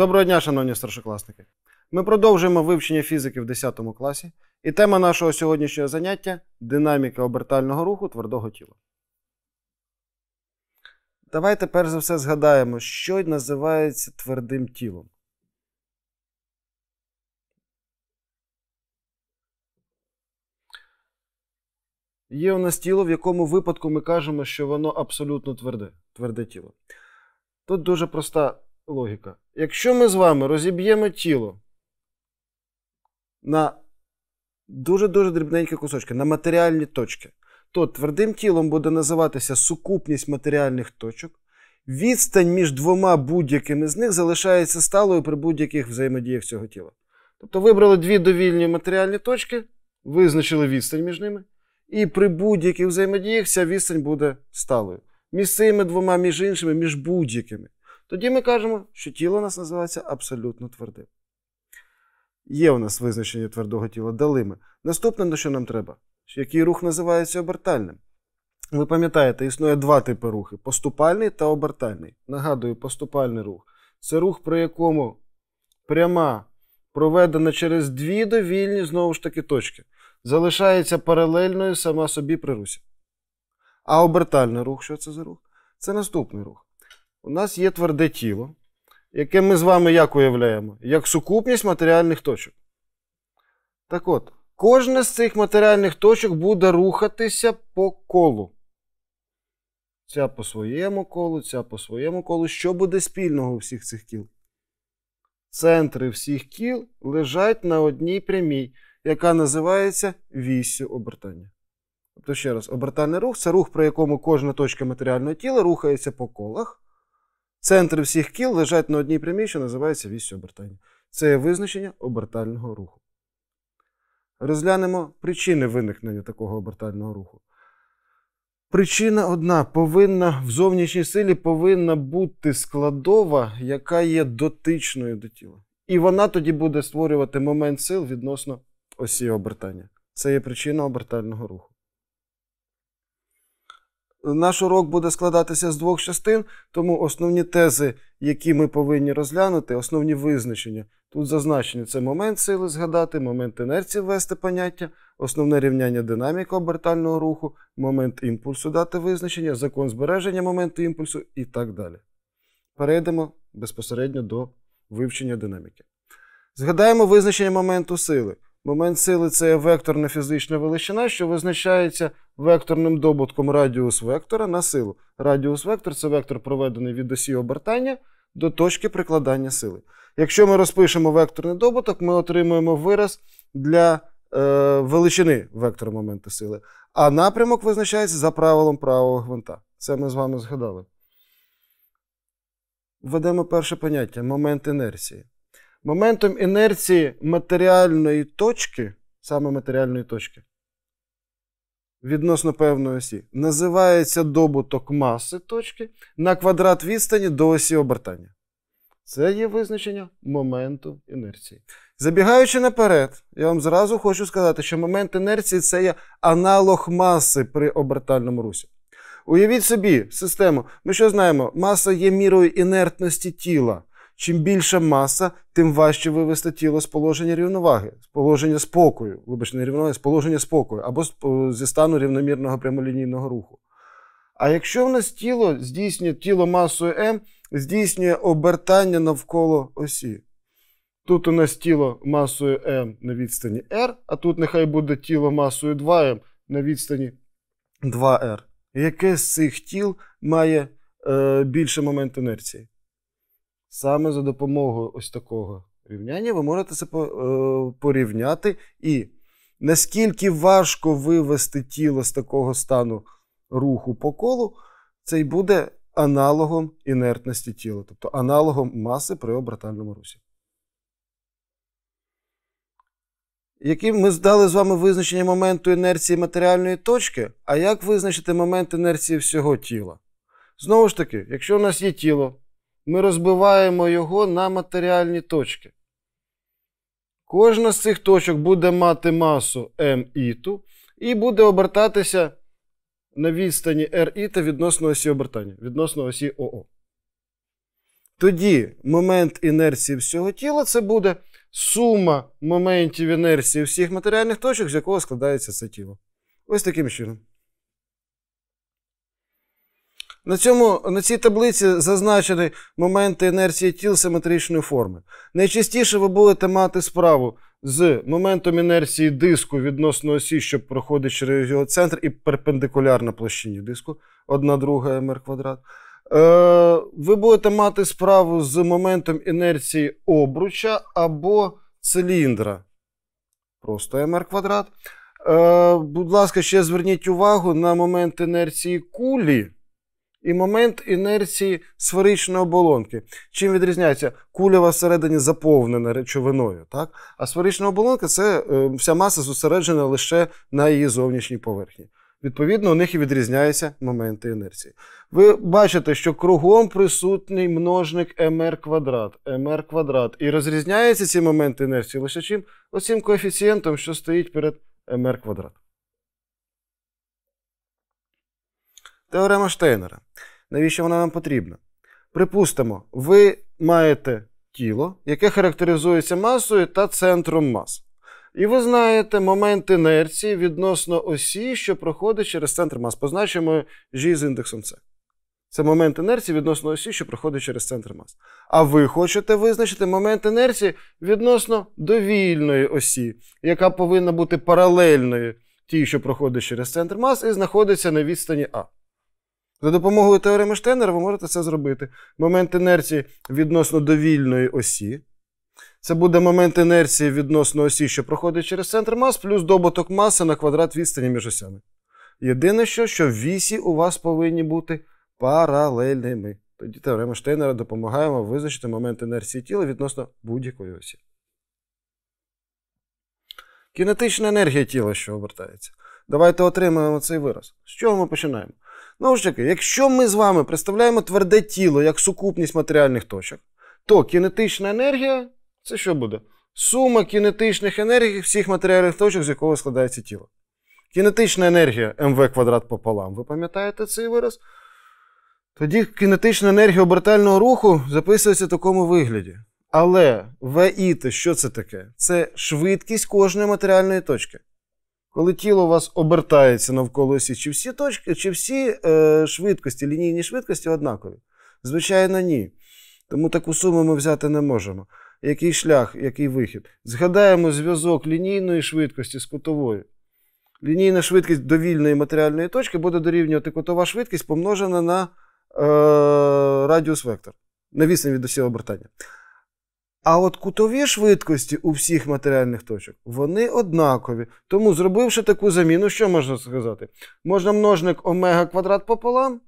Доброго дня, шановні старшокласники! Ми продовжуємо вивчення фізики в 10 класі, і тема нашого сьогоднішнього заняття динаміка обертального руху твердого тіла. Давайте перш за все згадаємо, що називається твердим тілом. Є у нас тіло, в якому випадку ми кажемо, що воно абсолютно тверде, тверде тіло. Тут дуже проста логіка. Якщо ми з вами розіб'ємо тіло на дуже-дуже дрібненькі кусочки, на матеріальні точки, то твердим тілом буде називатися сукупність матеріальних точок. Відстань між двома будь-якими з них залишається сталою при будь-яких взаємодіях цього тіла. Тобто вибрали дві довільні матеріальні точки, визначили відстань між ними, і при будь-яких взаємодіях ця відстань буде сталою. Між цими двома, між іншими, між будь-якими тоді ми кажемо, що тіло у нас називається абсолютно твердим. Є у нас визначення твердого тіла далими. Наступне, на що нам треба, який рух називається обертальним. Ви пам'ятаєте, існує два типи рухи поступальний та обертальний. Нагадую, поступальний рух це рух, при якому пряма проведена через дві довільні, знову ж таки, точки, залишається паралельною сама собі при русі. А обертальний рух, що це за рух? Це наступний рух у нас є тверде тіло, яке ми з вами як уявляємо, як сукупність матеріальних точок. Так от, кожна з цих матеріальних точок буде рухатися по колу. Ця по своєму колу, ця по своєму колу. Що буде спільного у всіх цих кіл? Центри всіх кіл лежать на одній прямій, яка називається вісю обертання. Тобто, ще раз, обертальний рух це рух, при якому кожна точка матеріального тіла рухається по колах. Центри всіх кіл лежать на одній прямій, що називається вісю обертання. Це є визначення обертального руху. Розглянемо причини виникнення такого обертального руху. Причина одна повинна в зовнішній силі повинна бути складова, яка є дотичною до тіла. І вона тоді буде створювати момент сил відносно осі обертання. Це є причина обертального руху. Наш урок буде складатися з двох частин, тому основні тези, які ми повинні розглянути, основні визначення. Тут зазначені це момент сили згадати, момент інерції ввести поняття, основне рівняння динаміки обертального руху, момент імпульсу дати визначення, закон збереження моменту імпульсу і так далі. Перейдемо безпосередньо до вивчення динаміки. Згадаємо визначення моменту сили. Момент сили це векторна фізична величина, що визначається векторним добутком радіус вектора на силу. Радіус вектор це вектор проведений від осі обертання до точки прикладання сили. Якщо ми розпишемо векторний добуток, ми отримуємо вираз для е, величини вектора моменту сили. А напрямок визначається за правилом правого гвинта. Це ми з вами згадали. Введемо перше поняття момент інерції моментом інерції матеріальної точки, саме матеріальної точки, відносно певної осі, називається добуток маси точки на квадрат відстані до осі обертання. Це є визначення моменту інерції. Забігаючи наперед, я вам зразу хочу сказати, що момент інерції це є аналог маси при обертальному русі. Уявіть собі, систему, ми що знаємо, маса є мірою інертності тіла. Чим більша маса, тим важче вивести тіло з положення рівноваги, з положення спокою, вибачте, не рівноваги, з положення спокою або е, зі стану рівномірного прямолінійного руху. А якщо в нас тіло здійснює тіло масою М, здійснює обертання навколо осі. Тут у нас тіло масою М на відстані R, а тут нехай буде тіло масою 2М на відстані 2R. Яке з цих тіл має е, більше момент інерції? Саме за допомогою ось такого рівняння ви можете це е, порівняти. І наскільки важко вивести тіло з такого стану руху по колу, це й буде аналогом інертності тіла, тобто аналогом маси при обратальному русі. Яким ми здали з вами визначення моменту інерції матеріальної точки, а як визначити момент інерції всього тіла? Знову ж таки, якщо у нас є тіло, ми розбиваємо його на матеріальні точки. Кожна з цих точок буде мати масу Міту і буде обертатися на відстані Ріта відносно осі обертання, відносно осі ОО. Тоді момент інерції всього тіла це буде сума моментів інерції всіх матеріальних точок, з якого складається це тіло. Ось таким чином. На цьому, на цій таблиці зазначені моменти інерції тіл симетричної форми. Найчастіше ви будете мати справу з моментом інерції диску відносно осі, що проходить через його центр, і перпендикулярна площині диску, Одна друга мр квадрат. Е, ви будете мати справу з моментом інерції обруча або циліндра. Просто мр квадрат. Е, будь ласка, ще зверніть увагу на момент інерції кулі і момент інерції сферичної оболонки. Чим відрізняється Кулява всередині заповнена речовиною, так? а сферична оболонка це е, вся маса зосереджена лише на її зовнішній поверхні. Відповідно, у них і відрізняються моменти інерції. Ви бачите, що кругом присутній множник МР квадрат, МР квадрат. І розрізняються ці моменти інерції лише чим? Оцим коефіцієнтом, що стоїть перед МР квадратом. Теорема Штейнера. Навіщо вона нам потрібна? Припустимо, ви маєте тіло, яке характеризується масою та центром мас. І ви знаєте момент інерції відносно осі, що проходить через центр мас. Позначимо G з індексом С. Це момент інерції відносно осі, що проходить через центр мас. А ви хочете визначити момент інерції відносно довільної осі, яка повинна бути паралельною тій, що проходить через центр мас, і знаходиться на відстані А. За допомогою теореми Штеннера ви можете це зробити. Момент інерції відносно довільної осі. Це буде момент інерції відносно осі, що проходить через центр мас, плюс добуток маси на квадрат відстані між осями. Єдине, що що вісі у вас повинні бути паралельними. Тоді теорема Штейнера допомагає вам визначити момент інерції тіла відносно будь-якої осі. Кінетична енергія тіла, що обертається. Давайте отримаємо цей вираз. З чого ми починаємо? Ну ж таки, якщо ми з вами представляємо тверде тіло як сукупність матеріальних точок, то кінетична енергія це що буде? Сума кінетичних енергій всіх матеріальних точок, з якого складається тіло. Кінетична енергія МВ квадрат пополам, ви пам'ятаєте цей вираз? Тоді кінетична енергія обертального руху записується в такому вигляді. Але ВІ, що це таке? Це швидкість кожної матеріальної точки. Коли тіло у вас обертається навколо осі, чи всі точки, чи всі е, швидкості, лінійні швидкості однакові? Звичайно, ні. Тому таку суму ми взяти не можемо. Який шлях, який вихід? Згадаємо зв'язок лінійної швидкості з кутовою. Лінійна швидкість довільної матеріальної точки буде дорівнювати кутова швидкість помножена на е, радіус вектор. На відстань від усього обертання. А от кутові швидкості у всіх матеріальних точок вони однакові. Тому, зробивши таку заміну, що можна сказати? Можна множник омега квадрат пополам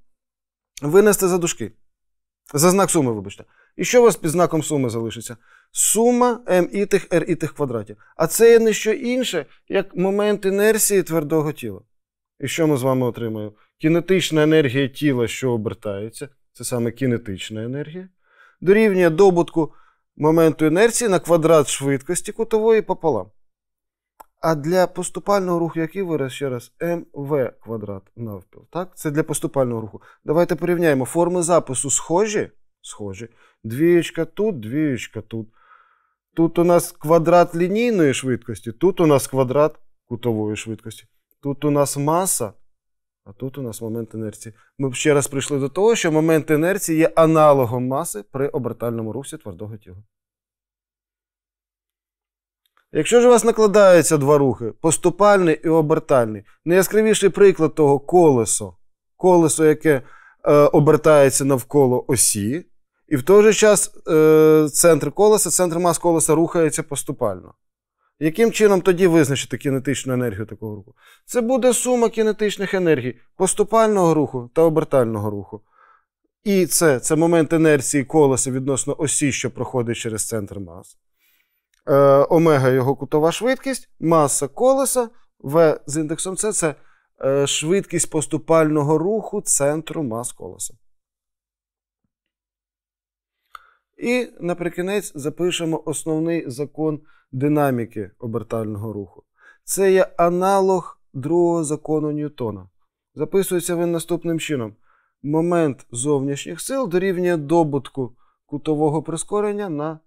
винести за дужки. За знак суми, вибачте. І що у вас під знаком суми залишиться? Сума м і тих РІ тих квадратів. А це є не що інше, як момент інерсії твердого тіла. І що ми з вами отримаємо? Кінетична енергія тіла, що обертається, це саме кінетична енергія, дорівнює добутку моменту інерції на квадрат швидкості кутової пополам. А для поступального руху, який вираз ще раз, МВ квадрат навпіл. так? Це для поступального руху. Давайте порівняємо форми запису схожі. Схожі. Двієчка тут, двієчка тут. Тут у нас квадрат лінійної швидкості, тут у нас квадрат кутової швидкості. Тут у нас маса, а тут у нас момент інерції. Ми ще раз прийшли до того, що момент інерції є аналогом маси при обертальному русі твердого тіла. Якщо ж у вас накладаються два рухи поступальний і обертальний, найяскравіший приклад того колесо, колесо, яке е, обертається навколо осі, і в той же час е, центр колеса, центр мас колеса рухається поступально яким чином тоді визначити кінетичну енергію такого руху? Це буде сума кінетичних енергій поступального руху та обертального руху. І це це момент інерції колеса відносно осі, що проходить через центр мас. Е, Омега його кутова швидкість, маса колеса В з індексом С це е, швидкість поступального руху центру мас колеса. І наприкінець запишемо основний закон динаміки обертального руху. Це є аналог другого закону Ньютона. Записується він наступним чином: момент зовнішніх сил дорівнює добутку кутового прискорення на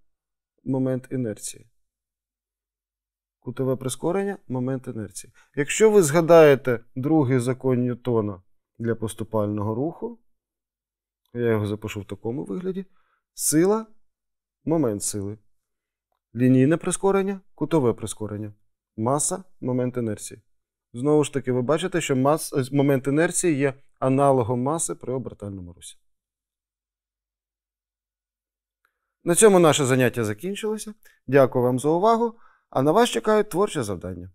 момент інерції. Кутове прискорення момент інерції. Якщо ви згадаєте другий закон Ньютона для поступального руху, я його запишу в такому вигляді, сила момент сили Лінійне прискорення, кутове прискорення. Маса момент інерції. Знову ж таки, ви бачите, що мас... Е, момент інерції є аналогом маси при обертальному русі. На цьому наше заняття закінчилося. Дякую вам за увагу. А на вас чекають творчі завдання.